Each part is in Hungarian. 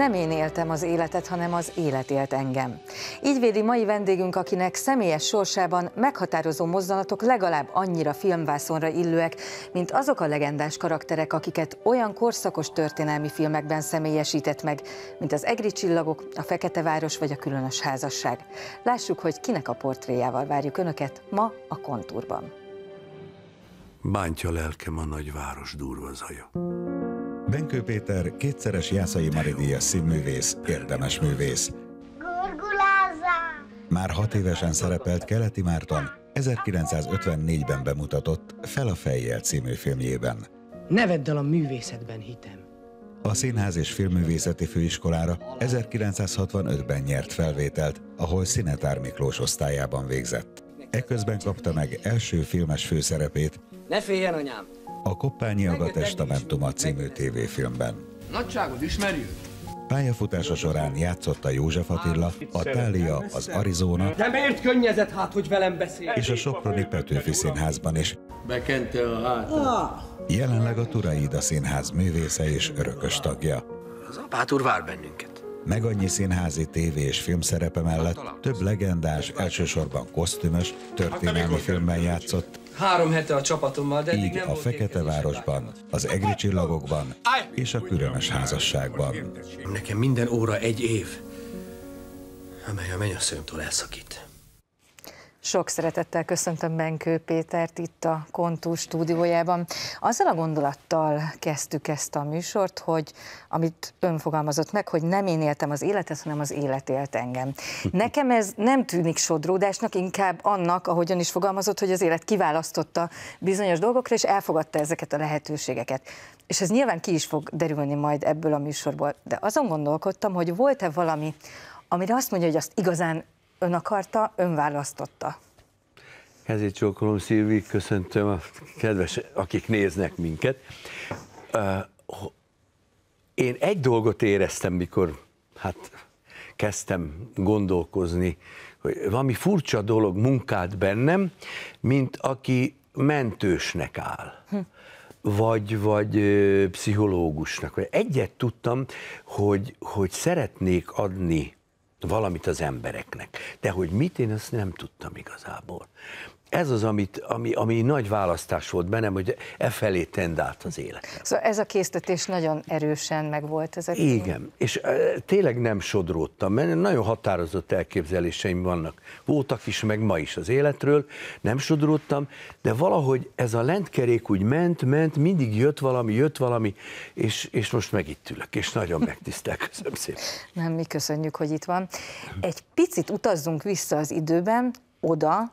Nem én éltem az életet, hanem az élet élt engem. Így védi mai vendégünk, akinek személyes sorsában meghatározó mozzanatok legalább annyira filmvászonra illőek, mint azok a legendás karakterek, akiket olyan korszakos történelmi filmekben személyesített meg, mint az Egri csillagok, a Fekete Város vagy a Különös Házasság. Lássuk, hogy kinek a portréjával várjuk Önöket ma a Kontúrban. Bántja lelkem a nagyváros durva zaja. Benkő Péter kétszeres Jászai maridia színművész, érdemes művész. Gurgulázá! Már hat évesen szerepelt Keleti Márton 1954-ben bemutatott Fel a fejjel című filmjében. Neveddel a művészetben hitem. A Színház és Filmművészeti Főiskolára 1965-ben nyert felvételt, ahol Szinetár Miklós osztályában végzett. Ekközben kapta meg első filmes főszerepét. Ne féljen, anyám! a Koppányi Aga Testamentuma című tévéfilmben. Nagyságot ismerjük? Pályafutása során játszott a József Attila, a Tália, az Arizona. De miért könnyezett hát, hogy velem beszél? És a Soproni Petőfi Színházban is. Bekente a hátat. Ah. Jelenleg a Turaida Színház művésze és örökös tagja. Az apát úr vár bennünket. Meg annyi színházi, tévé és filmszerepe mellett több legendás, elsősorban kosztümös, történelmi hát, filmben játszott, Három hete a csapatommal, de Így nem a Fekete Városban, az Egri Csillagokban és a Különös Házasságban. Nekem minden óra egy év, amely a mennyasszonyomtól elszakít. Sok szeretettel köszöntöm Benkő Pétert itt a Kontúr stúdiójában. Azzal a gondolattal kezdtük ezt a műsort, hogy amit ön fogalmazott meg, hogy nem én éltem az életet, hanem az élet élt engem. Nekem ez nem tűnik sodródásnak, inkább annak, ahogyan is fogalmazott, hogy az élet kiválasztotta bizonyos dolgokra, és elfogadta ezeket a lehetőségeket. És ez nyilván ki is fog derülni majd ebből a műsorból. De azon gondolkodtam, hogy volt-e valami, amire azt mondja, hogy azt igazán ön akarta, ön választotta. Kezét csókolom, Szilvi, köszöntöm a kedves, akik néznek minket. Én egy dolgot éreztem, mikor hát kezdtem gondolkozni, hogy valami furcsa dolog munkált bennem, mint aki mentősnek áll. Hm. vagy, vagy pszichológusnak. Egyet tudtam, hogy, hogy szeretnék adni valamit az embereknek. De hogy mit, én azt nem tudtam igazából ez az, amit, ami, ami nagy választás volt bennem, hogy e felé tendált az élet. Szóval ez a késztetés nagyon erősen megvolt ezek. Igen, és e, tényleg nem sodródtam, mert nagyon határozott elképzeléseim vannak. Voltak is, meg ma is az életről, nem sodródtam, de valahogy ez a lentkerék úgy ment, ment, mindig jött valami, jött valami, és, és most meg itt ülök, és nagyon megtisztel, köszönöm szépen. Nem, mi köszönjük, hogy itt van. Egy picit utazzunk vissza az időben, oda,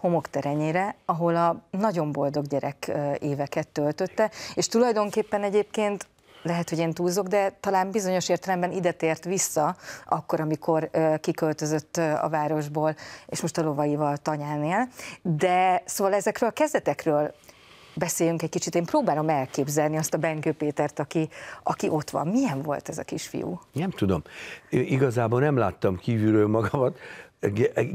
homokterenyére, ahol a nagyon boldog gyerek éveket töltötte, és tulajdonképpen egyébként lehet, hogy én túlzok, de talán bizonyos értelemben ide tért vissza, akkor, amikor kiköltözött a városból, és most a lovaival tanyánél. De szóval ezekről a kezdetekről beszéljünk egy kicsit. Én próbálom elképzelni azt a Benkő Pétert, aki, aki ott van. Milyen volt ez a kisfiú? Nem tudom. Én igazából nem láttam kívülről magamat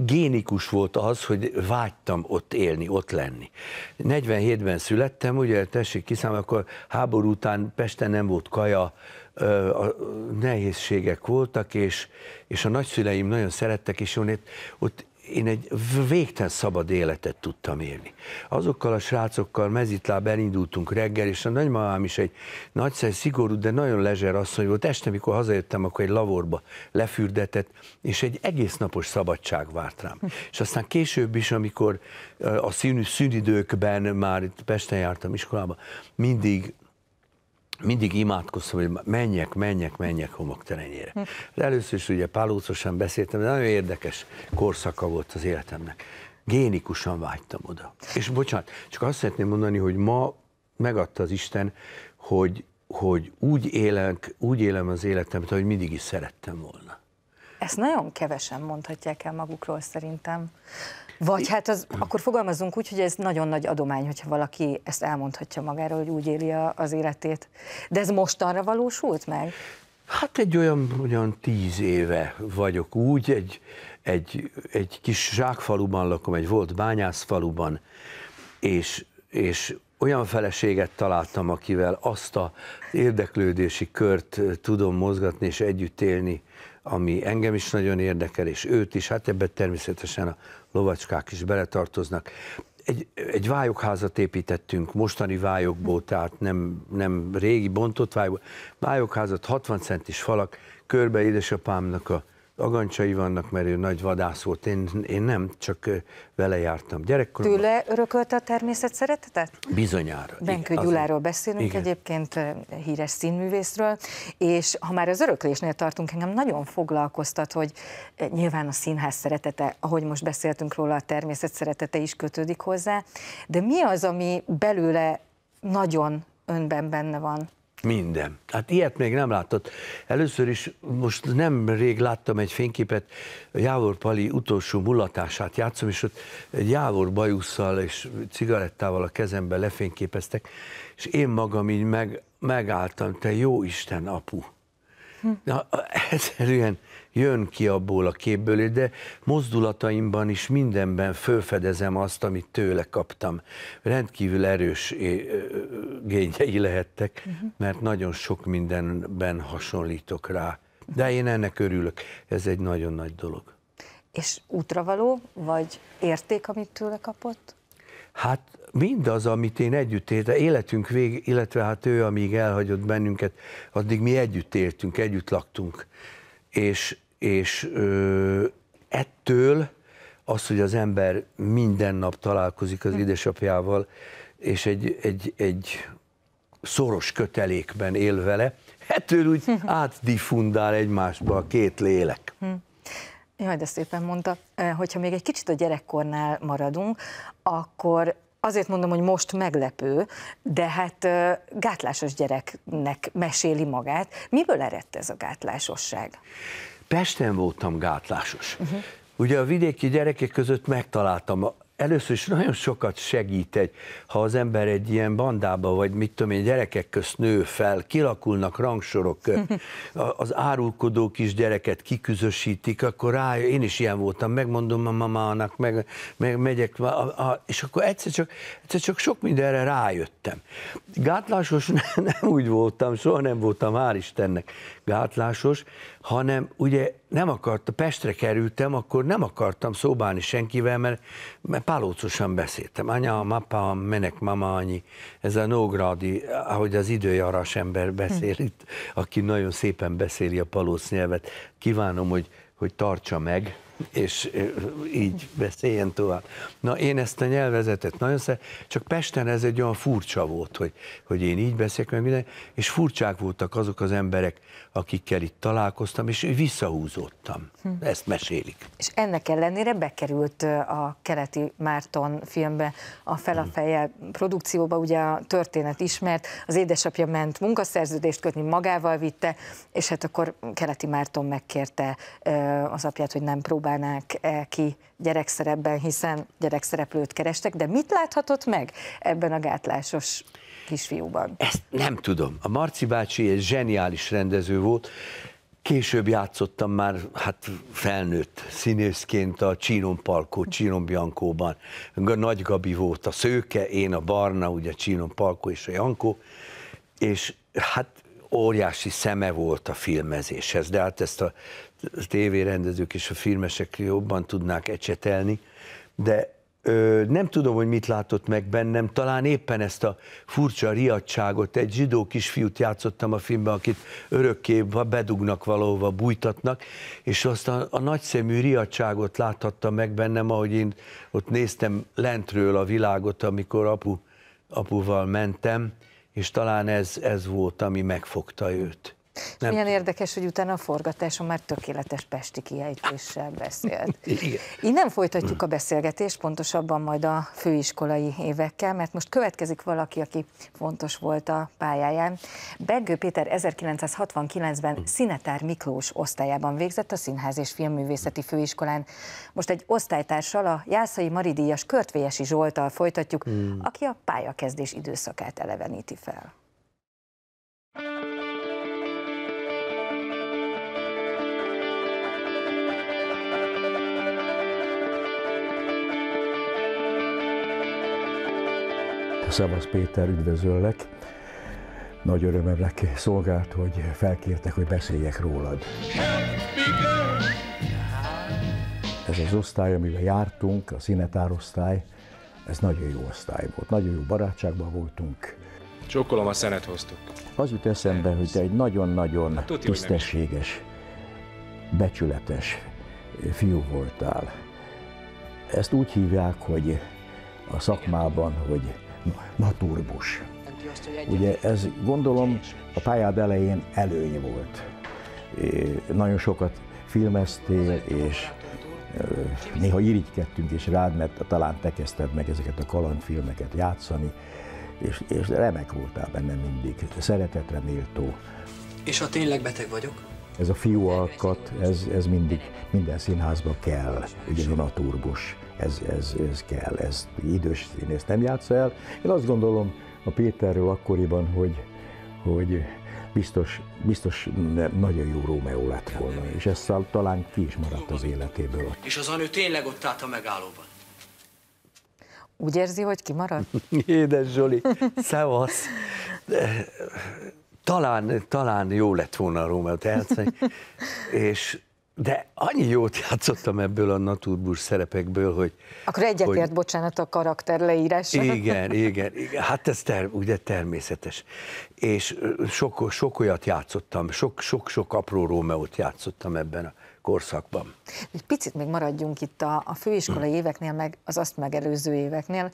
génikus volt az, hogy vágytam ott élni, ott lenni. 47-ben születtem, ugye tessék kiszám, akkor háború után Pesten nem volt kaja, a nehézségek voltak, és, és a nagyszüleim nagyon szerettek, és ott, ott én egy végtelen szabad életet tudtam élni. Azokkal a srácokkal mezitláb elindultunk reggel, és a nagymamám is egy nagyszerű, szigorú, de nagyon lezser asszony volt. Este, mikor hazajöttem, akkor egy lavorba lefürdetett, és egy egész napos szabadság várt rám. Hm. És aztán később is, amikor a színű szünidőkben már itt Pesten jártam iskolába, mindig mindig imádkoztam, hogy menjek, menjek, menjek homokterenyére. Hm. De először is ugye pálócosan beszéltem, de nagyon érdekes korszaka volt az életemnek. Génikusan vágytam oda. És bocsánat, csak azt szeretném mondani, hogy ma megadta az Isten, hogy, hogy úgy, élek, úgy élem az életemet, ahogy mindig is szerettem volna. Ezt nagyon kevesen mondhatják el magukról szerintem. Vagy hát az, akkor fogalmazunk úgy, hogy ez nagyon nagy adomány, hogyha valaki ezt elmondhatja magáról, hogy úgy éli a, az életét. De ez mostanra valósult meg? Hát egy olyan, olyan tíz éve vagyok úgy, egy, egy, egy kis zsákfaluban lakom, egy volt bányászfaluban, és, és olyan feleséget találtam, akivel azt a érdeklődési kört tudom mozgatni és együtt élni, ami engem is nagyon érdekel, és őt is, hát ebben természetesen a lovacskák is beletartoznak. Egy, egy vályokházat építettünk mostani vályokból, tehát nem, nem régi bontott vályokból. Vályokházat, 60 centis falak, körbe édesapámnak a agancsai vannak, mert ő nagy vadász volt, én, én nem, csak vele jártam gyerekkoromban. Tőle örökölte a természet szeretetet? Bizonyára. Benkő igen, Gyuláról beszélünk igen. egyébként, híres színművészről, és ha már az öröklésnél tartunk, engem nagyon foglalkoztat, hogy nyilván a színház szeretete, ahogy most beszéltünk róla, a természet szeretete is kötődik hozzá, de mi az, ami belőle nagyon önben benne van? Minden. Hát ilyet még nem látott. Először is most nem rég láttam egy fényképet, Jávor Pali utolsó mulatását játszom, és ott egy Jávor bajusszal és cigarettával a kezemben lefényképeztek, és én magam így meg, megálltam, te jó Isten apu. Na, egyszerűen jön ki abból a képből, de mozdulataimban is mindenben felfedezem azt, amit tőle kaptam. Rendkívül erős gényei lehettek, uh-huh. mert nagyon sok mindenben hasonlítok rá. De én ennek örülök, ez egy nagyon nagy dolog. És útravaló, vagy érték, amit tőle kapott? Hát mindaz, amit én együtt éltem, életünk vég, illetve hát ő, amíg elhagyott bennünket, addig mi együtt éltünk, együtt laktunk. És, és ö, ettől az, hogy az ember minden nap találkozik az édesapjával, és egy, egy, egy szoros kötelékben él vele, ettől úgy átdifundál egymásba a két lélek. Jaj, de szépen mondta. E, hogyha még egy kicsit a gyerekkornál maradunk, akkor azért mondom, hogy most meglepő, de hát e, gátlásos gyereknek meséli magát. Miből eredt ez a gátlásosság? Pesten voltam gátlásos. Uh-huh. Ugye a vidéki gyerekek között megtaláltam először is nagyon sokat segít egy, ha az ember egy ilyen bandába, vagy mit tudom én, gyerekek közt nő fel, kilakulnak rangsorok, az árulkodó kis gyereket kiküzösítik, akkor rá, én is ilyen voltam, megmondom a mamának, meg, meg megyek, a, a, és akkor egyszer csak, egyszer csak sok mindenre rájöttem. Gátlásos nem, nem úgy voltam, soha nem voltam, hál' Istennek gátlásos, hanem ugye nem akartam, Pestre kerültem, akkor nem akartam szóbálni senkivel, mert, mert pálócosan beszéltem. Anya, mapa, menek, mama, annyi. Ez a Nógrádi, ahogy az időjárás ember beszél itt, aki nagyon szépen beszéli a palóc nyelvet. Kívánom, hogy, hogy tartsa meg, és így beszéljen tovább. Na, én ezt a nyelvezetet nagyon szeretem, csak Pesten ez egy olyan furcsa volt, hogy, hogy én így beszélek, meg minden, és furcsák voltak azok az emberek, akikkel itt találkoztam, és visszahúzódtam. Hm. Ezt mesélik. És ennek ellenére bekerült a keleti Márton filmbe, a Fel a hm. feje hm. produkcióba, ugye a történet ismert, az édesapja ment munkaszerződést kötni, magával vitte, és hát akkor keleti Márton megkérte az apját, hogy nem próbálnák -e ki gyerekszerepben, hiszen gyerekszereplőt kerestek, de mit láthatott meg ebben a gátlásos kisfiúban? Ezt nem tudom. A Marci bácsi egy zseniális rendező volt, Később játszottam már hát felnőtt színészként a Csínom Palkó, Csinon Biankóban. Nagy Gabi volt a szőke, én a barna, ugye Csínom Palkó és a Jankó, és hát óriási szeme volt a filmezéshez, de hát ezt a tévérendezők és a filmesek jobban tudnák ecsetelni, de Ö, nem tudom, hogy mit látott meg bennem, talán éppen ezt a furcsa riadságot, egy zsidó kisfiút játszottam a filmben, akit örökké bedugnak valahova, bújtatnak, és azt a, a nagyszemű riadságot láthatta meg bennem, ahogy én ott néztem lentről a világot, amikor apu, apuval mentem, és talán ez, ez volt, ami megfogta őt. Nem. Milyen érdekes, hogy utána a forgatáson már tökéletes pesti kiejtéssel beszélt. Igen. Innen folytatjuk a beszélgetést, pontosabban majd a főiskolai évekkel, mert most következik valaki, aki fontos volt a pályáján. Beggő Péter 1969-ben hmm. Szinetár Miklós osztályában végzett a Színház és Filmművészeti Főiskolán. Most egy osztálytársal, a Jászai Maridíjas Körtvélyesi Zsoltal folytatjuk, hmm. aki a pályakezdés időszakát eleveníti fel. thank you Szevasz Péter, üdvözöllek! Nagy örömömre szolgált, hogy felkértek, hogy beszéljek rólad. Ez az osztály, amivel jártunk, a osztály, ez nagyon jó osztály volt, nagyon jó barátságban voltunk. Csókolom a szenet hoztuk. Az jut eszembe, hogy te egy nagyon-nagyon hát, tisztességes, becsületes fiú voltál. Ezt úgy hívják, hogy a szakmában, hogy na Ugye ez gondolom a pályád elején előny volt. É, nagyon sokat filmeztél, és néha irigykedtünk is rád, mert talán te kezdted meg ezeket a kalandfilmeket játszani, és, és remek voltál benne mindig, szeretetre méltó. És ha tényleg beteg vagyok? Ez a fiú alkat, ez, ez mindig minden színházba kell, ugye a turbus ez, ez, ez kell, ez idős színész nem játsza el. Én azt gondolom a Péterről akkoriban, hogy, hogy biztos, biztos nagyon jó Rómeó lett volna, és ezzel talán ki is maradt az életéből. És az anő tényleg ott állt a megállóban? Úgy érzi, hogy kimarad? Édes Zsoli, szevasz! Talán, talán jó lett volna a Rómeót és de annyi jót játszottam ebből a naturbus szerepekből, hogy... Akkor egyetért, hogy... bocsánat, a karakter leírás. Igen, igen, igen. Hát ez ter, ugye természetes. És sok, sok olyat játszottam, sok-sok apró Rómeót játszottam ebben a korszakban. Egy picit még maradjunk itt a, a főiskolai éveknél, meg az azt megelőző éveknél,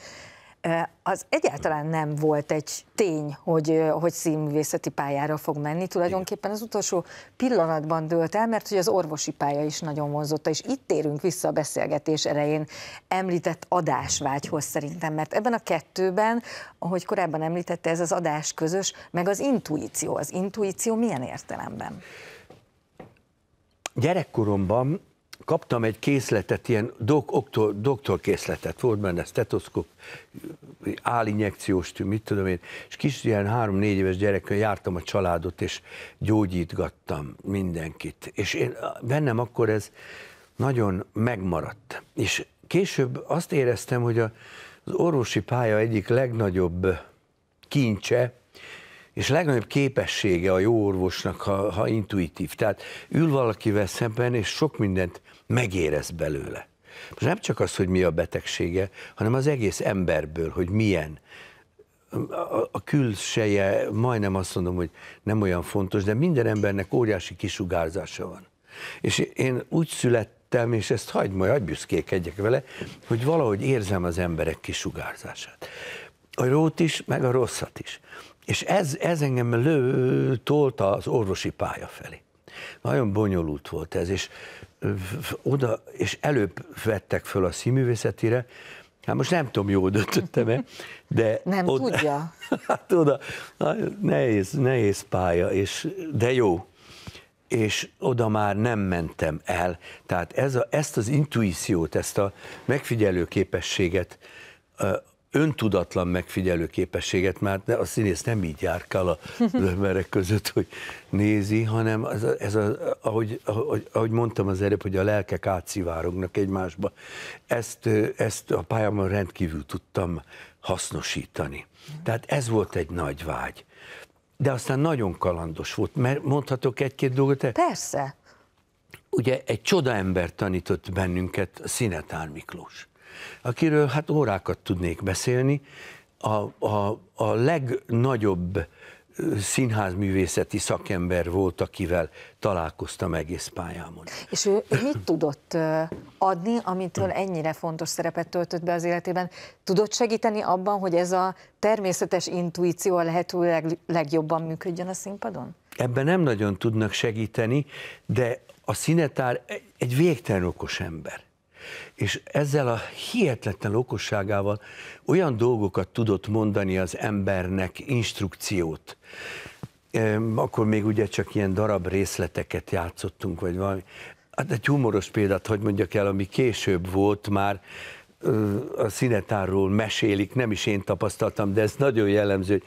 az egyáltalán nem volt egy tény, hogy, hogy színművészeti pályára fog menni. Tulajdonképpen az utolsó pillanatban dőlt el, mert hogy az orvosi pálya is nagyon vonzotta, és itt térünk vissza a beszélgetés erején említett adásvágyhoz szerintem, mert ebben a kettőben, ahogy korábban említette, ez az adás közös, meg az intuíció. Az intuíció milyen értelemben? Gyerekkoromban kaptam egy készletet, ilyen dok, oktor, doktor készletet, volt benne stetoszkop, álinjekciós tű, mit tudom én, és kis ilyen három-négy éves gyerekkel jártam a családot, és gyógyítgattam mindenkit. És én, bennem akkor ez nagyon megmaradt. És később azt éreztem, hogy a, az orvosi pálya egyik legnagyobb kincse, és legnagyobb képessége a jó orvosnak, ha, ha intuitív. Tehát ül valakivel szemben, és sok mindent megérez belőle. Most nem csak az, hogy mi a betegsége, hanem az egész emberből, hogy milyen. A, a külseje majdnem azt mondom, hogy nem olyan fontos, de minden embernek óriási kisugárzása van. És én úgy születtem, és ezt hagyd majd, hagyd büszkékedjek vele, hogy valahogy érzem az emberek kisugárzását. A jót is, meg a rosszat is. És ez, ez engem lő, tolta az orvosi pálya felé. Nagyon bonyolult volt ez, és oda, és előbb vettek föl a színművészetire, Hát most nem tudom, jól döntöttem-e, de... Nem oda, tudja. Hát oda, nehéz, nehéz pálya, és, de jó. És oda már nem mentem el. Tehát ez a, ezt az intuíciót, ezt a megfigyelő képességet öntudatlan megfigyelő képességet, már a színész nem így járkál a emberek között, hogy nézi, hanem ez, a, ez a, ahogy, ahogy, ahogy mondtam az előbb, hogy a lelkek átszivárognak egymásba, ezt, ezt a pályámon rendkívül tudtam hasznosítani. Tehát ez volt egy nagy vágy. De aztán nagyon kalandos volt, mert mondhatok egy-két dolgot? Persze. Ugye egy csoda ember tanított bennünket Szinetár Miklós akiről hát órákat tudnék beszélni. A, a, a legnagyobb színházművészeti szakember volt, akivel találkoztam egész pályámon. És ő mit tudott adni, amitől ennyire fontos szerepet töltött be az életében? Tudott segíteni abban, hogy ez a természetes intuíció a lehető leg, legjobban működjön a színpadon? Ebben nem nagyon tudnak segíteni, de a színetár egy végtelen okos ember. És ezzel a hihetetlen okosságával olyan dolgokat tudott mondani az embernek, instrukciót. Akkor még ugye csak ilyen darab részleteket játszottunk, vagy valami. Hát egy humoros példát, hogy mondjak el, ami később volt már, a szinetárról mesélik, nem is én tapasztaltam, de ez nagyon jellemző, hogy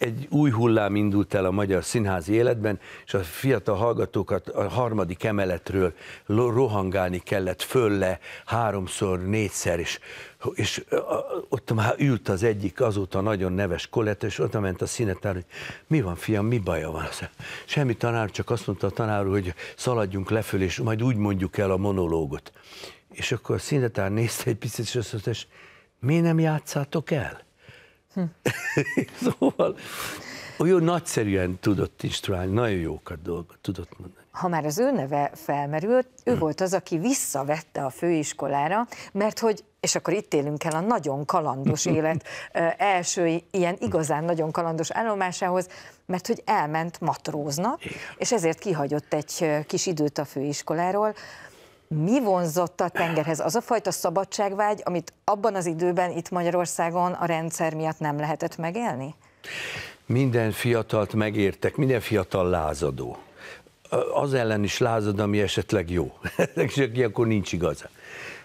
egy új hullám indult el a magyar színházi életben, és a fiatal hallgatókat a harmadik emeletről rohangálni kellett föl le háromszor, négyszer, és, és ott már ült az egyik azóta nagyon neves kolet, és ott ment a színetár, hogy mi van fiam, mi baja van? Semmi tanár, csak azt mondta a tanár, hogy szaladjunk leföl, és majd úgy mondjuk el a monológot. És akkor a színetár nézte egy picit, és azt mondta, és mi nem játszátok el? Hm. szóval olyan nagyszerűen tudott instruálni, nagyon jókat dolgot tudott mondani. Ha már az ő neve felmerült, ő hm. volt az, aki visszavette a főiskolára, mert hogy, és akkor itt élünk el a nagyon kalandos élet első ilyen igazán nagyon kalandos állomásához, mert hogy elment matróznak, Igen. és ezért kihagyott egy kis időt a főiskoláról, mi vonzotta a tengerhez? Az a fajta szabadságvágy, amit abban az időben itt Magyarországon a rendszer miatt nem lehetett megélni? Minden fiatalt megértek, minden fiatal lázadó. Az ellen is lázad, ami esetleg jó. És akkor nincs igaza.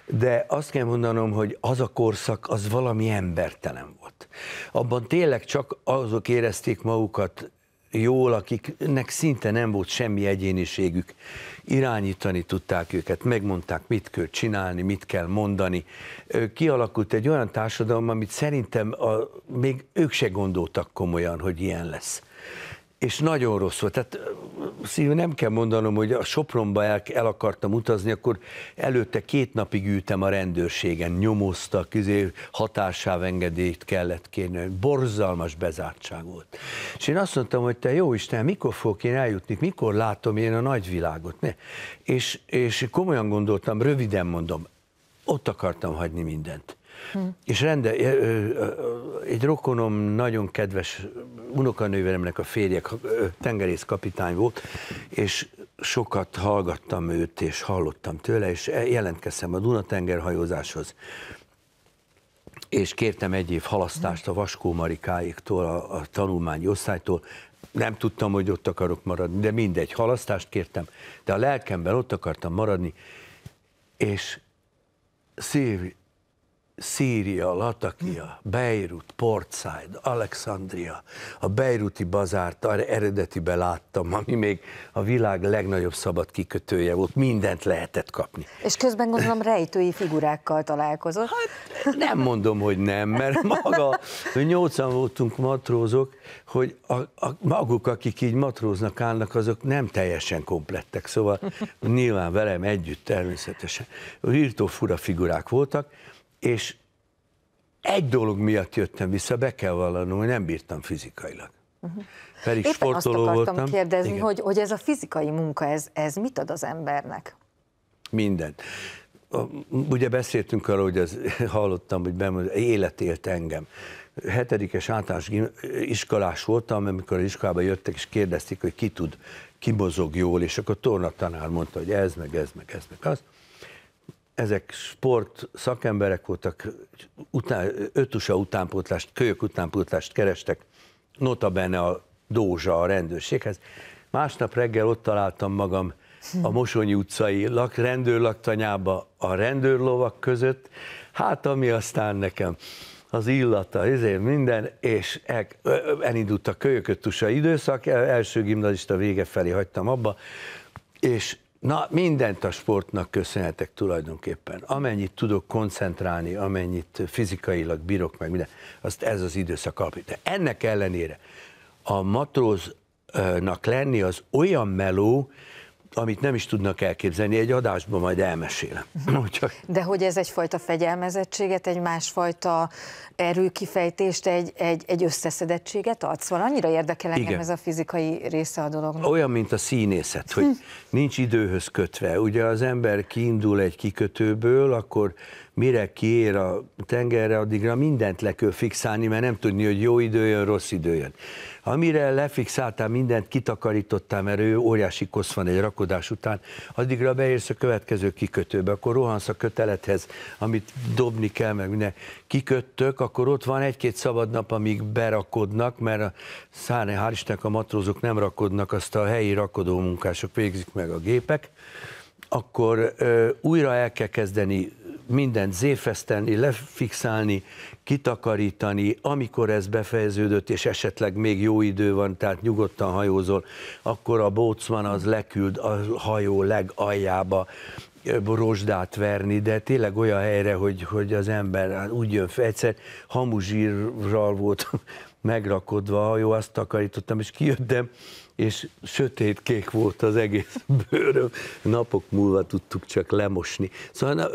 De azt kell mondanom, hogy az a korszak, az valami embertelen volt. Abban tényleg csak azok érezték magukat jól, akiknek szinte nem volt semmi egyéniségük. Irányítani tudták őket, megmondták, mit kell csinálni, mit kell mondani. Kialakult egy olyan társadalom, amit szerintem a, még ők se gondoltak komolyan, hogy ilyen lesz és nagyon rossz volt. Tehát szívem nem kell mondanom, hogy a Sopronba el, el akartam utazni, akkor előtte két napig ültem a rendőrségen, nyomoztak, izé, hatásávengedélyt kellett kérni, borzalmas bezártság volt. És én azt mondtam, hogy te jó Isten, mikor fogok én eljutni, mikor látom én a nagyvilágot, ne? És, és komolyan gondoltam, röviden mondom, ott akartam hagyni mindent. Hm. És rende, egy rokonom nagyon kedves unokanővéremnek a férje tengerész kapitány volt, és sokat hallgattam őt, és hallottam tőle, és jelentkeztem a Dunatengerhajózáshoz és kértem egy év halasztást a Vaskó Marikáiktól, a, a tanulmányi osztálytól. Nem tudtam, hogy ott akarok maradni, de mindegy, halasztást kértem. De a lelkemben ott akartam maradni, és szív, Szíria, Latakia, Beirut, Port Said, Alexandria, a Beiruti bazárt eredetibe láttam, ami még a világ legnagyobb szabad kikötője volt, mindent lehetett kapni. És közben gondolom rejtői figurákkal találkozott. Hát, nem mondom, hogy nem, mert maga, nyolcan voltunk matrózok, hogy a, a, maguk, akik így matróznak állnak, azok nem teljesen komplettek, szóval nyilván velem együtt természetesen. Írtó fura figurák voltak, és egy dolog miatt jöttem vissza, be kell vallanom, hogy nem bírtam fizikailag. Uh-huh. Pedig Éppen sportoló azt akartam voltam. kérdezni, hogy, hogy ez a fizikai munka, ez, ez mit ad az embernek? Mindent. Ugye beszéltünk arról, hogy az, hallottam, hogy bemond, élet élt engem. Hetedikes általános iskolás voltam, amikor az iskolába jöttek, és kérdezték, hogy ki tud, mozog jól, és akkor tornatanár mondta, hogy ez, meg ez, meg ez, meg az ezek sport szakemberek voltak, után, ötusa utánpótlást, kölyök utánpótlást kerestek, nota benne a Dózsa a rendőrséghez. Másnap reggel ott találtam magam a Mosonyi utcai lak, rendőrlaktanyába a rendőrlovak között, hát ami aztán nekem az illata, ezért minden, és el, elindult a kölyökötusa időszak, első gimnazista vége felé hagytam abba, és Na, mindent a sportnak köszönhetek tulajdonképpen. Amennyit tudok koncentrálni, amennyit fizikailag bírok meg, minden, azt ez az időszak alapít. De ennek ellenére a matróznak lenni az olyan meló, amit nem is tudnak elképzelni, egy adásban majd elmesélem. Mhm. De hogy ez egyfajta fegyelmezettséget, egy másfajta erőkifejtést, egy, egy, egy összeszedettséget ad? Szóval annyira érdekel engem ez a fizikai része a dolognak. Olyan, mint a színészet, hogy mhm. nincs időhöz kötve. Ugye az ember kiindul egy kikötőből, akkor mire kiér a tengerre, addigra mindent le kell fixálni, mert nem tudni, hogy jó idő jön, rossz idő jön. Amire lefixáltál mindent, kitakarítottál, mert ő óriási kosz van egy rakodás után, addigra beérsz a következő kikötőbe, akkor rohansz a kötelethez, amit dobni kell, meg minden. Kiköttök, akkor ott van egy-két szabad nap, amíg berakodnak, mert a száne, hál' Istennek a matrózok nem rakodnak, azt a helyi rakodó munkások végzik meg a gépek, akkor ö, újra el kell kezdeni mindent zéfeszteni, lefixálni, kitakarítani, amikor ez befejeződött, és esetleg még jó idő van, tehát nyugodtan hajózol, akkor a bócman az leküld a hajó legaljába rozsdát verni, de tényleg olyan helyre, hogy, hogy az ember hát úgy jön fel. Egyszer hamuzsírral volt megrakodva a jó azt takarítottam, és kijöttem, és sötét-kék volt az egész bőröm. Napok múlva tudtuk csak lemosni. Szóval na,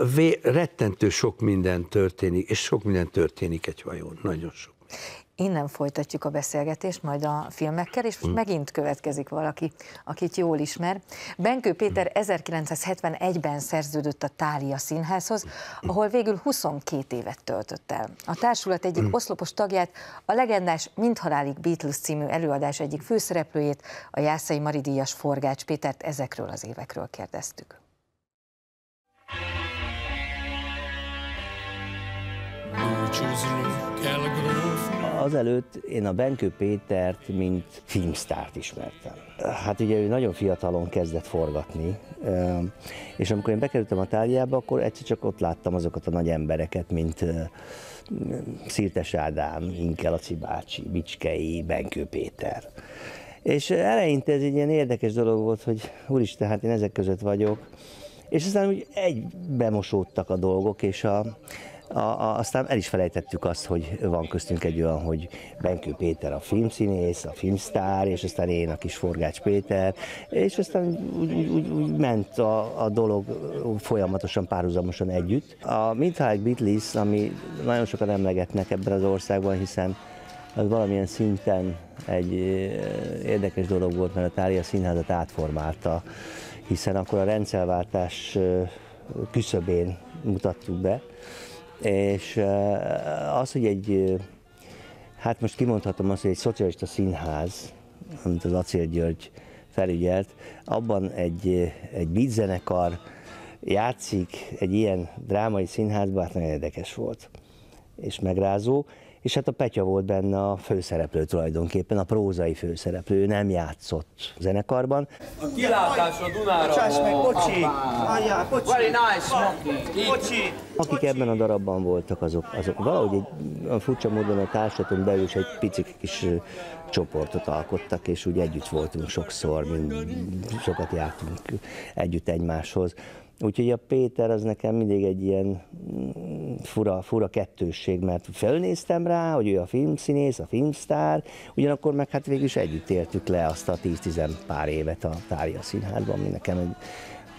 rettentő sok minden történik, és sok minden történik egy hajón, nagyon sok. Innen folytatjuk a beszélgetést, majd a filmekkel, és most mm. megint következik valaki, akit jól ismer. Benkő Péter 1971-ben mm. szerződött a Tália Színházhoz, mm. ahol végül 22 évet töltött el. A társulat egyik oszlopos tagját, a legendás Mindhalálig Beatles című előadás egyik főszereplőjét, a Jászai Mari Díjas Forgács Pétert ezekről az évekről kérdeztük. Búcsúzunk kell gróf, Azelőtt én a Benkő Pétert, mint filmsztárt ismertem. Hát ugye ő nagyon fiatalon kezdett forgatni, és amikor én bekerültem a tárgyába, akkor egyszer csak ott láttam azokat a nagy embereket, mint Szirtes Ádám, Inkel bácsi, Bicskei, Benkő Péter. És eleinte ez egy ilyen érdekes dolog volt, hogy úristen, hát én ezek között vagyok. És aztán úgy egy bemosódtak a dolgok, és a, a, a, aztán el is felejtettük azt, hogy van köztünk egy olyan, hogy Benkő Péter a filmszínész, a filmsztár, és aztán én a kis Forgács Péter, és aztán úgy, úgy, úgy ment a, a dolog folyamatosan, párhuzamosan együtt. A Mindhály Beatles, ami nagyon sokan emlegetnek ebben az országban, hiszen az valamilyen szinten egy érdekes dolog volt, mert a Tália színházat átformálta, hiszen akkor a rendszerváltás küszöbén mutattuk be, és az, hogy egy, hát most kimondhatom azt, hogy egy szocialista színház, amit az Acél György felügyelt, abban egy, egy bizzenekar játszik egy ilyen drámai színházban, hát nagyon érdekes volt és megrázó és hát a Petya volt benne a főszereplő tulajdonképpen, a prózai főszereplő, nem játszott zenekarban. A kilátás a Dunára. Bocsáss meg, bocsi! Anyá, bocsi! nice, bocsi! Akik ebben a darabban voltak, azok, azok valahogy egy furcsa módon a társadalom belül is egy picik kis csoportot alkottak, és úgy együtt voltunk sokszor, mint sokat jártunk együtt egymáshoz. Úgyhogy a Péter az nekem mindig egy ilyen mm, fura, fura kettősség, mert felnéztem rá, hogy ő a filmszínész, a filmsztár, ugyanakkor meg hát végül is együtt éltük le azt a 10-10 pár évet a Tália Színházban, ami nekem egy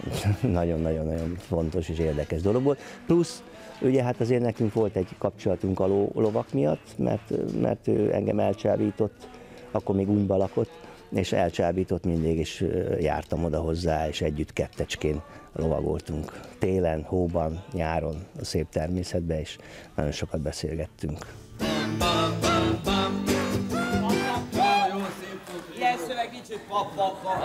nagyon-nagyon-nagyon fontos és érdekes dolog volt. Plusz Ugye hát azért nekünk volt egy kapcsolatunk a lovak miatt, mert, mert ő engem elcsábított, akkor még unyba lakott, és elcsábított mindig, és jártam oda hozzá, és együtt kettecskén lovagoltunk télen, hóban, nyáron a szép természetbe, és nagyon sokat beszélgettünk. Ilyen szöveg nincs, hogy pap, pap, pap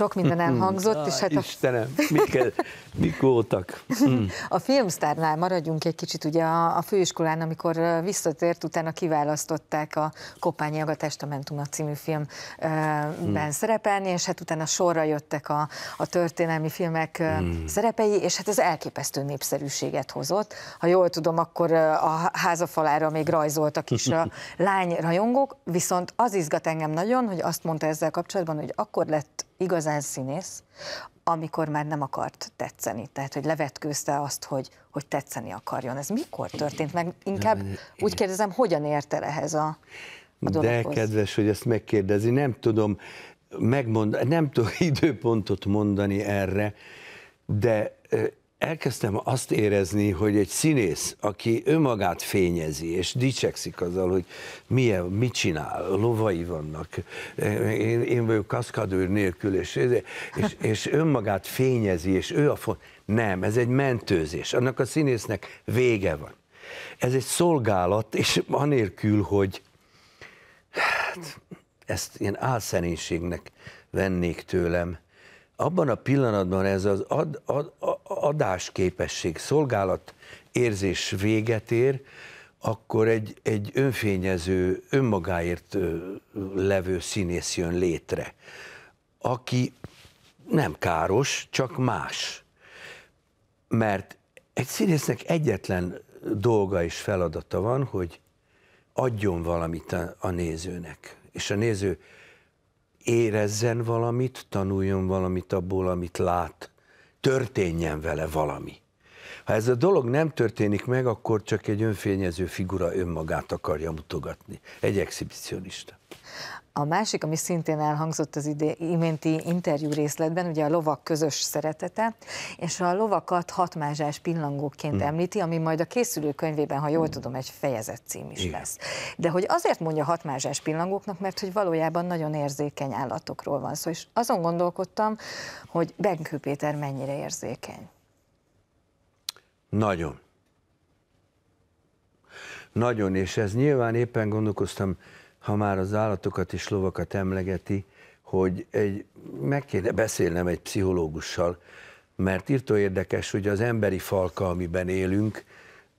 sok minden elhangzott. és hát a... Istenem, miket, mik voltak? Mm. a filmsztárnál maradjunk egy kicsit, ugye a, a főiskolán, amikor visszatért, utána kiválasztották a Kopányi testamentum a című filmben mm. hmm. szerepelni, és hát utána sorra jöttek a, a történelmi filmek hmm. szerepei, és hát ez elképesztő népszerűséget hozott. Ha jól tudom, akkor a házafalára még rajzoltak is a lányrajongók, viszont az izgat engem nagyon, hogy azt mondta ezzel kapcsolatban, hogy akkor lett igazán színész, amikor már nem akart tetszeni, tehát hogy levetkőzte azt, hogy, hogy tetszeni akarjon. Ez mikor történt? Meg inkább úgy kérdezem, hogyan érte ehhez a, a dologhoz? De kedves, hogy ezt megkérdezi, nem tudom, megmond, nem tudom időpontot mondani erre, de elkezdtem azt érezni, hogy egy színész, aki önmagát fényezi, és dicsekszik azzal, hogy milyen, mit csinál, lovai vannak, én, én vagyok kaszkadőr nélkül, és, és, és önmagát fényezi, és ő a fon... Nem, ez egy mentőzés, annak a színésznek vége van. Ez egy szolgálat, és anélkül, hogy hát, ezt ilyen álszerénységnek vennék tőlem, abban a pillanatban ez az ad, ad, ad, adásképesség, szolgálat érzés véget ér, akkor egy, egy önfényező, önmagáért levő színész jön létre, aki nem káros, csak más. Mert egy színésznek egyetlen dolga és feladata van, hogy adjon valamit a, a nézőnek, és a néző érezzen valamit, tanuljon valamit abból, amit lát, történjen vele valami. Ha ez a dolog nem történik meg, akkor csak egy önfényező figura önmagát akarja mutogatni. Egy exhibicionista. A másik, ami szintén elhangzott az ide, iménti interjú részletben, ugye a lovak közös szeretete, és a lovakat hatmázsás pillangóként hmm. említi, ami majd a készülő könyvében, ha jól hmm. tudom, egy fejezet cím is Igen. lesz. De hogy azért mondja hatmázsás pillangóknak, mert hogy valójában nagyon érzékeny állatokról van szó, és azon gondolkodtam, hogy Benkő Péter mennyire érzékeny. Nagyon. Nagyon, és ez nyilván éppen gondolkoztam, ha már az állatokat és lovakat emlegeti, hogy egy, meg kéne beszélnem egy pszichológussal, mert írtó érdekes, hogy az emberi falka, amiben élünk,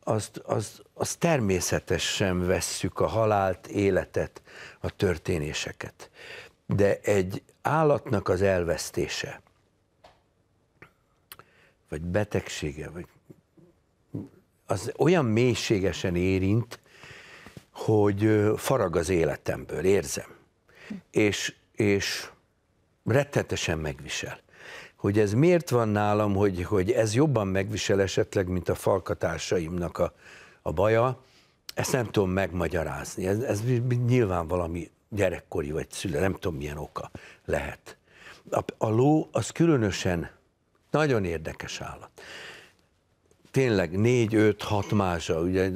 azt, azt, azt természetesen vesszük a halált, életet, a történéseket. De egy állatnak az elvesztése, vagy betegsége, vagy az olyan mélységesen érint, hogy farag az életemből, érzem. És, és rettetesen megvisel. Hogy ez miért van nálam, hogy, hogy ez jobban megvisel esetleg, mint a falkatársaimnak a, a baja, ezt nem tudom megmagyarázni. Ez, ez nyilván valami gyerekkori vagy szüle, nem tudom milyen oka lehet. A, a ló az különösen nagyon érdekes állat tényleg négy, öt, hat mázsa, ugye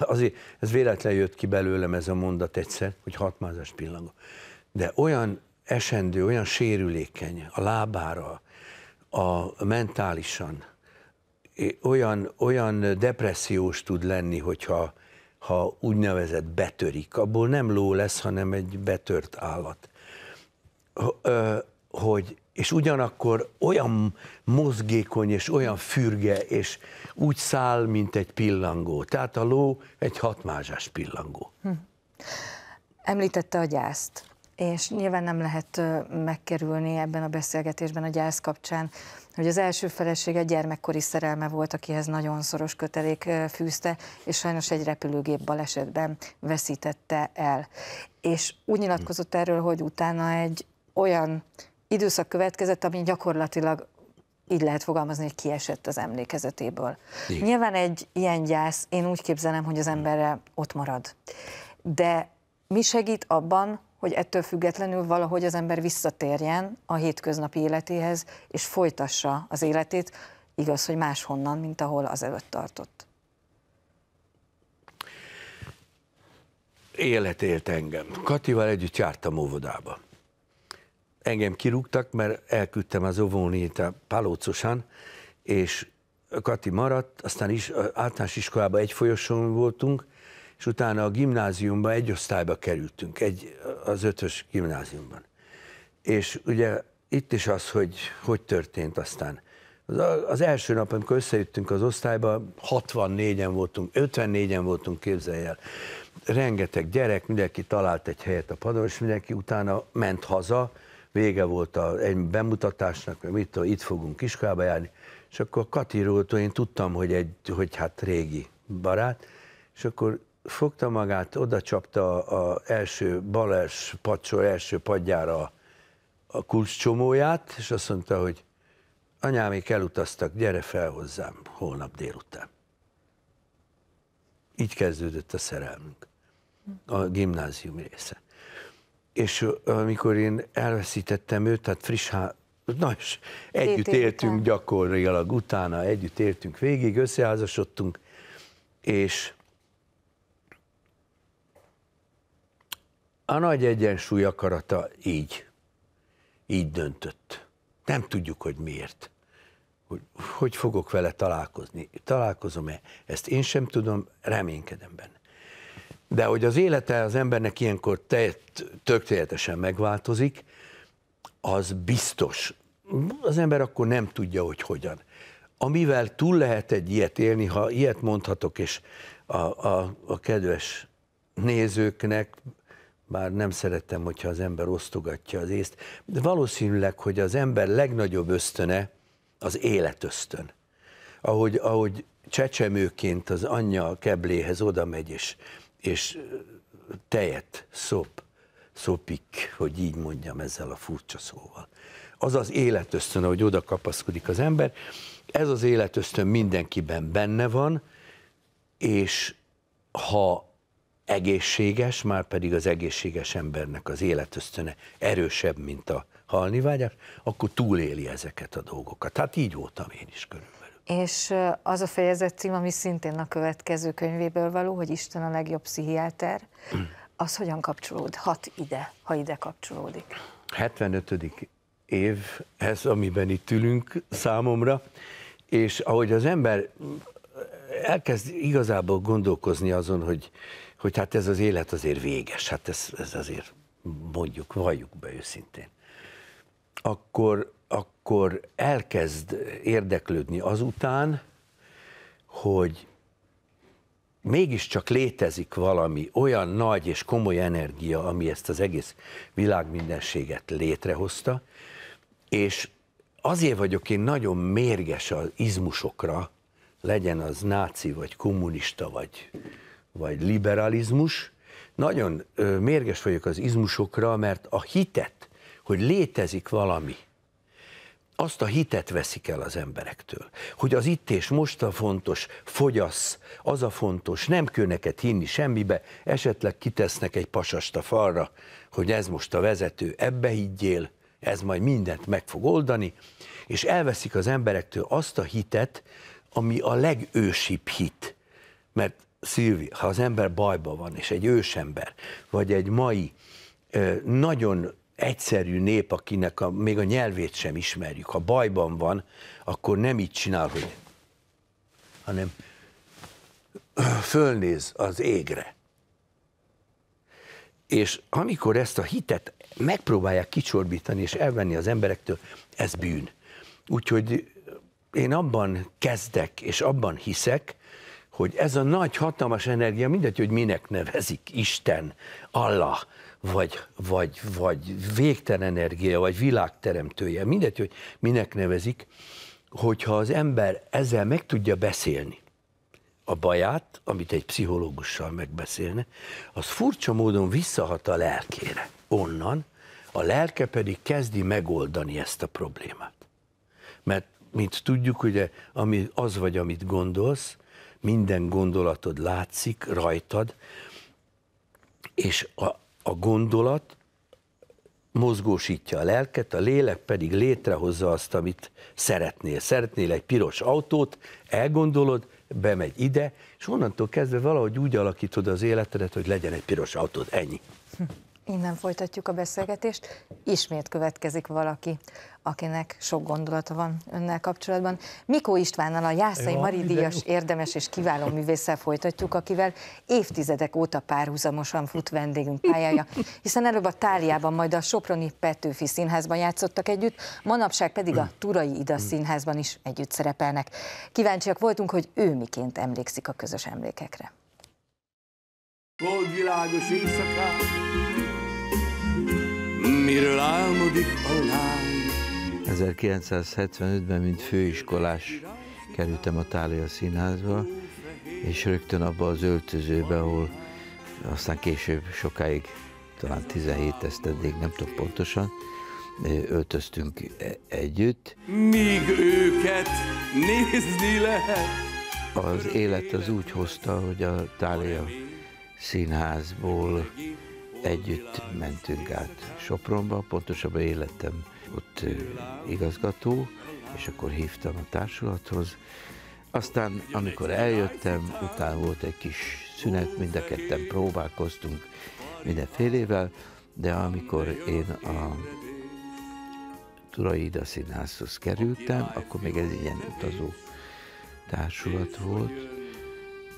azért, ez véletlen jött ki belőlem ez a mondat egyszer, hogy hat mázas pillanat. De olyan esendő, olyan sérülékeny a lábára, a mentálisan, olyan, olyan depressziós tud lenni, hogyha ha úgynevezett betörik, abból nem ló lesz, hanem egy betört állat. Hogy és ugyanakkor olyan mozgékony, és olyan fürge, és úgy száll, mint egy pillangó. Tehát a ló egy hatmázsás pillangó. Hm. Említette a gyászt, és nyilván nem lehet megkerülni ebben a beszélgetésben a gyász kapcsán, hogy az első felesége gyermekkori szerelme volt, akihez nagyon szoros kötelék fűzte, és sajnos egy repülőgép balesetben veszítette el. És úgy nyilatkozott erről, hogy utána egy olyan időszak következett, ami gyakorlatilag így lehet fogalmazni, hogy kiesett az emlékezetéből. Igen. Nyilván egy ilyen gyász, én úgy képzelem, hogy az emberre ott marad. De mi segít abban, hogy ettől függetlenül valahogy az ember visszatérjen a hétköznapi életéhez, és folytassa az életét, igaz, hogy máshonnan, mint ahol az előtt tartott. Élet élt engem. Katival együtt jártam óvodába engem kirúgtak, mert elküldtem az óvónét a Palócosan, és Kati maradt, aztán is általános iskolában egy folyosón voltunk, és utána a gimnáziumban egy osztályba kerültünk, egy, az ötös gimnáziumban. És ugye itt is az, hogy hogy történt aztán. Az, az első nap, amikor összejöttünk az osztályba, 64-en voltunk, 54-en voltunk, képzelj el. Rengeteg gyerek, mindenki talált egy helyet a padon, és mindenki utána ment haza, vége volt a, egy bemutatásnak, mit tudom, itt fogunk iskolába járni, és akkor Katiróltól én tudtam, hogy, egy, hogy hát régi barát, és akkor fogta magát, oda csapta az első bales pacsol első padjára a kulcscsomóját, és azt mondta, hogy anyámék elutaztak, gyere fel hozzám holnap délután. Így kezdődött a szerelmünk, a gimnázium része és amikor én elveszítettem őt, tehát friss há... Na, és együtt Két éltünk után. gyakorlatilag utána, együtt éltünk végig, összeházasodtunk, és a nagy egyensúly akarata így, így döntött. Nem tudjuk, hogy miért. Hogy, hogy fogok vele találkozni. Találkozom-e? Ezt én sem tudom, reménykedem benne de hogy az élete az embernek ilyenkor te, tökéletesen megváltozik, az biztos. Az ember akkor nem tudja, hogy hogyan. Amivel túl lehet egy ilyet élni, ha ilyet mondhatok, és a, a, a kedves nézőknek, bár nem szerettem, hogyha az ember osztogatja az észt, de valószínűleg, hogy az ember legnagyobb ösztöne az életösztön. Ahogy, ahogy csecsemőként az anyja a kebléhez oda megy, és és tejet, szop, szopik, hogy így mondjam ezzel a furcsa szóval. Az az életösztön, hogy oda kapaszkodik az ember, ez az életösztön mindenkiben benne van, és ha egészséges, már pedig az egészséges embernek az életösztöne erősebb, mint a halni vágyak, akkor túléli ezeket a dolgokat. Hát így voltam én is körül. És az a fejezet cím, ami szintén a következő könyvéből való, hogy Isten a legjobb pszichiáter, az hogyan kapcsolódhat ide, ha ide kapcsolódik? 75. év ez, amiben itt ülünk számomra, és ahogy az ember elkezd igazából gondolkozni azon, hogy, hogy hát ez az élet azért véges, hát ez, ez azért mondjuk, valljuk be őszintén, akkor, ak, akkor elkezd érdeklődni azután, hogy mégiscsak létezik valami olyan nagy és komoly energia, ami ezt az egész világ létrehozta, és azért vagyok én nagyon mérges az izmusokra, legyen az náci, vagy kommunista, vagy, vagy liberalizmus, nagyon mérges vagyok az izmusokra, mert a hitet, hogy létezik valami, azt a hitet veszik el az emberektől, hogy az itt és most a fontos, fogyasz, az a fontos, nem kell neked hinni semmibe, esetleg kitesznek egy pasast a falra, hogy ez most a vezető, ebbe higgyél, ez majd mindent meg fog oldani, és elveszik az emberektől azt a hitet, ami a legősibb hit. Mert Szilvi, ha az ember bajba van, és egy ősember, vagy egy mai nagyon egyszerű nép, akinek a, még a nyelvét sem ismerjük, ha bajban van, akkor nem így csinál, hogy, hanem fölnéz az égre. És amikor ezt a hitet megpróbálják kicsorbítani és elvenni az emberektől, ez bűn. Úgyhogy én abban kezdek és abban hiszek, hogy ez a nagy, hatalmas energia, mindegy, hogy minek nevezik, Isten, Allah, vagy, vagy, vagy végtelen energia, vagy világteremtője, mindegy, hogy minek nevezik, hogyha az ember ezzel meg tudja beszélni a baját, amit egy pszichológussal megbeszélne, az furcsa módon visszahat a lelkére onnan, a lelke pedig kezdi megoldani ezt a problémát. Mert, mint tudjuk, ugye, ami, az vagy, amit gondolsz, minden gondolatod látszik rajtad, és a, a gondolat mozgósítja a lelket, a lélek pedig létrehozza azt, amit szeretnél. Szeretnél egy piros autót, elgondolod, bemegy ide, és onnantól kezdve valahogy úgy alakítod az életedet, hogy legyen egy piros autód, ennyi. Hm. Innen folytatjuk a beszélgetést. Ismét következik valaki, akinek sok gondolata van önnel kapcsolatban. Mikó Istvánnal a Jászai Mari Díjas érdemes és kiváló művésszel folytatjuk, akivel évtizedek óta párhuzamosan fut vendégünk pályája, hiszen előbb a Táliában, majd a Soproni Petőfi Színházban játszottak együtt, manapság pedig a Turai Ida Színházban is együtt szerepelnek. Kíváncsiak voltunk, hogy ő miként emlékszik a közös emlékekre boldvilágos éjszakát. miről álmodik a lány? 1975-ben, mint főiskolás kerültem a Tália Színházba, és rögtön abba az öltözőbe, ahol aztán később sokáig, talán 17 esztendéig, nem tudom pontosan, öltöztünk e- együtt. Míg őket nézni lehet. Az élet az úgy hozta, hogy a Tália színházból együtt mentünk át Sopronba, pontosabban életem ott igazgató, és akkor hívtam a társulathoz. Aztán, amikor eljöttem, utána volt egy kis szünet, mind a ketten próbálkoztunk mindenfélével, de amikor én a Turai Ida Színházhoz kerültem, akkor még ez ilyen utazó társulat volt,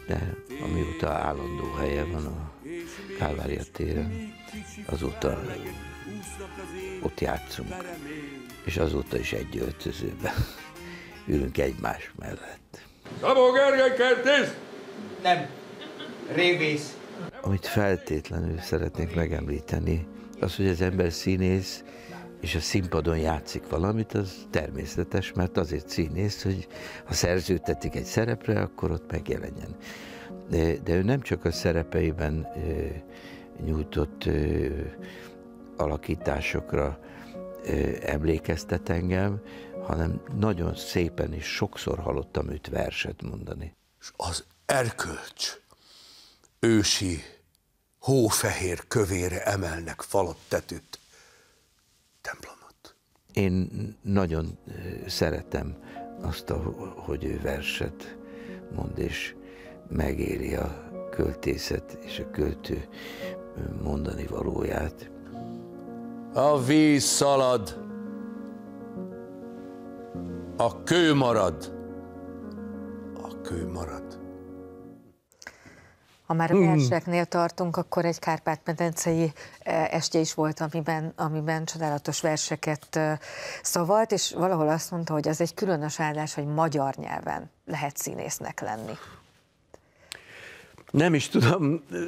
de amióta állandó helye van a Kálvária téren, azóta ott játszunk, és azóta is egy öltözőben ülünk egymás mellett. Szabó Gergely kertész? Nem, révész. Amit feltétlenül szeretnék megemlíteni, az, hogy az ember színész, és a színpadon játszik valamit, az természetes, mert azért színész, hogy ha szerződtetik egy szerepre, akkor ott megjelenjen. De, de ő nem csak a szerepeiben ö, nyújtott ö, alakításokra ö, emlékeztet engem, hanem nagyon szépen és sokszor hallottam őt verset mondani. Az erkölcs ősi hófehér kövére emelnek falat tetőt templomot. Én nagyon szeretem azt, a, hogy ő verset mond, és megéri a költészet és a költő mondani valóját. A víz szalad, a kő marad, a kő marad. Ha már a mm. verseknél tartunk, akkor egy Kárpát-medencei eh, estje is volt, amiben, amiben csodálatos verseket eh, szavalt, és valahol azt mondta, hogy az egy különös áldás, hogy magyar nyelven lehet színésznek lenni. Nem is tudom. Eh,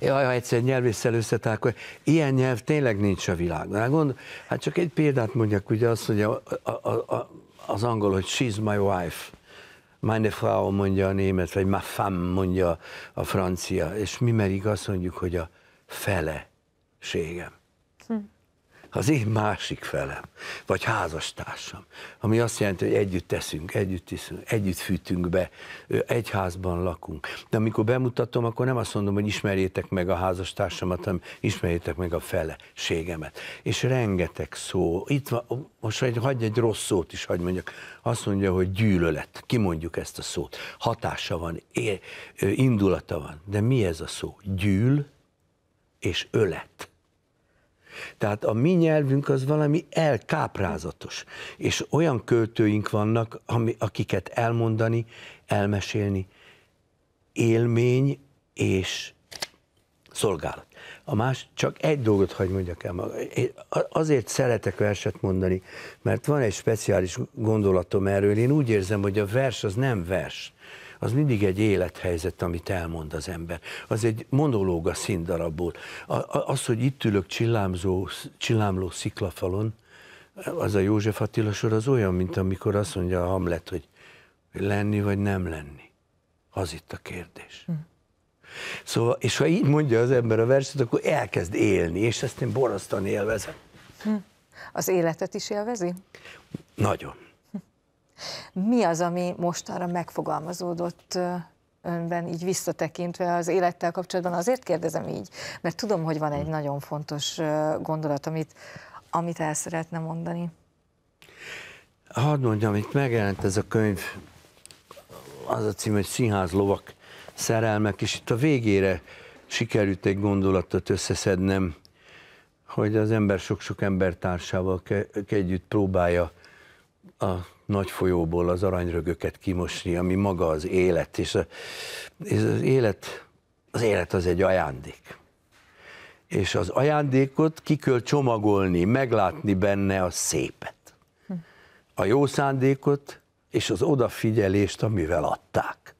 jaj, ha egyszer nyelvésszel összetálkozik. Ilyen nyelv tényleg nincs a világon. Hát, hát csak egy példát mondjak, ugye azt mondja a, a, a, az angol, hogy she's my wife meine Frau mondja a német, vagy ma femme mondja a francia, és mi meg azt mondjuk, hogy a feleségem az én másik felem, vagy házastársam, ami azt jelenti, hogy együtt teszünk, együtt iszünk, együtt fűtünk be, egy házban lakunk. De amikor bemutatom, akkor nem azt mondom, hogy ismerjétek meg a házastársamat, hanem ismerjétek meg a feleségemet. És rengeteg szó. Itt van, most egy, hagy egy rossz szót is, hagyj mondjak. Azt mondja, hogy gyűlölet. Kimondjuk ezt a szót. Hatása van, é, indulata van. De mi ez a szó? Gyűl és ölet. Tehát a mi nyelvünk az valami elkáprázatos, és olyan költőink vannak, ami, akiket elmondani, elmesélni élmény és szolgálat. A más, csak egy dolgot hagy mondjak el maga. Én azért szeretek verset mondani, mert van egy speciális gondolatom erről. Én úgy érzem, hogy a vers az nem vers az mindig egy élethelyzet, amit elmond az ember. Az egy monológ a színdarabból. A, a, az, hogy itt ülök csillámzó, csillámló sziklafalon, az a József Attila sor az olyan, mint amikor azt mondja a Hamlet, hogy lenni vagy nem lenni. Az itt a kérdés. Hm. Szóval, és ha így mondja az ember a verset, akkor elkezd élni, és ezt én borasztan élvezem. Hm. Az életet is élvezi? Nagyon. Mi az, ami mostanra megfogalmazódott önben így visszatekintve az élettel kapcsolatban? Azért kérdezem így, mert tudom, hogy van egy hmm. nagyon fontos gondolat, amit, amit el szeretne mondani. Hadd mondjam, itt megjelent ez a könyv, az a cím, hogy Színház lovak szerelmek, és itt a végére sikerült egy gondolatot összeszednem, hogy az ember sok-sok embertársával ke- együtt próbálja a nagy folyóból az aranyrögöket kimosni, ami maga az élet, és, a, és az élet az élet az egy ajándék. És az ajándékot ki kell csomagolni, meglátni benne a szépet. A jó szándékot és az odafigyelést, amivel adták.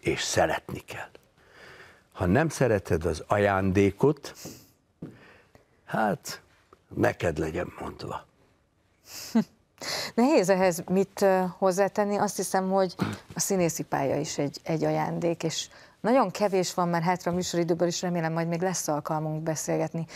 És szeretni kell. Ha nem szereted az ajándékot, hát neked legyen mondva. Nehéz ehhez mit hozzátenni, azt hiszem, hogy a színészi pálya is egy, egy ajándék, és nagyon kevés van már hátra a műsoridőből, és remélem majd még lesz alkalmunk beszélgetni.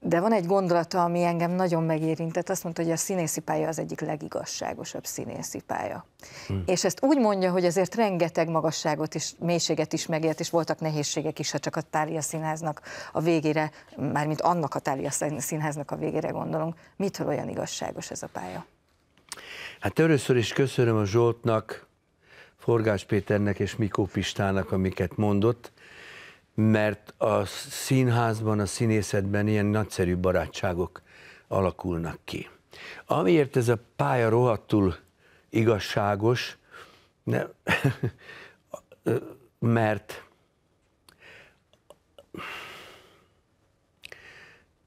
De van egy gondolata, ami engem nagyon megérintett, azt mondta, hogy a színészi pálya az egyik legigazságosabb színészi pálya. Hmm. És ezt úgy mondja, hogy azért rengeteg magasságot és mélységet is megélt, és voltak nehézségek is, ha csak a Tália színháznak a végére, mármint annak a Tália színháznak a végére gondolunk, mitől olyan igazságos ez a pálya? Hát először is köszönöm a Zsoltnak, Forgás Péternek és Mikó Pistának, amiket mondott, mert a színházban, a színészetben ilyen nagyszerű barátságok alakulnak ki. Amiért ez a pálya rohadtul igazságos, ne, mert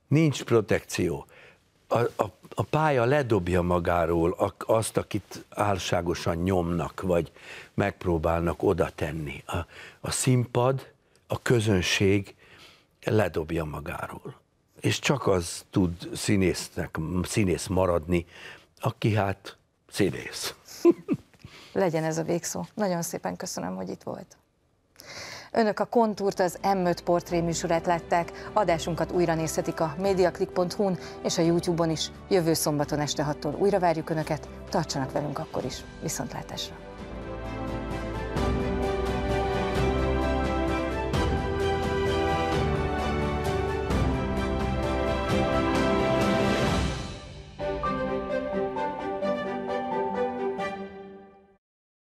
nincs protekció. A, a a pálya ledobja magáról azt, akit álságosan nyomnak, vagy megpróbálnak oda tenni. A, a színpad, a közönség ledobja magáról. És csak az tud színésznek, színész maradni, aki hát színész. Legyen ez a végszó. Nagyon szépen köszönöm, hogy itt volt. Önök a Kontúrt, az M5 portré műsorát látták. Adásunkat újra nézhetik a mediaclick.hu-n és a YouTube-on is. Jövő szombaton este 6-tól újra várjuk Önöket. Tartsanak velünk akkor is. Viszontlátásra!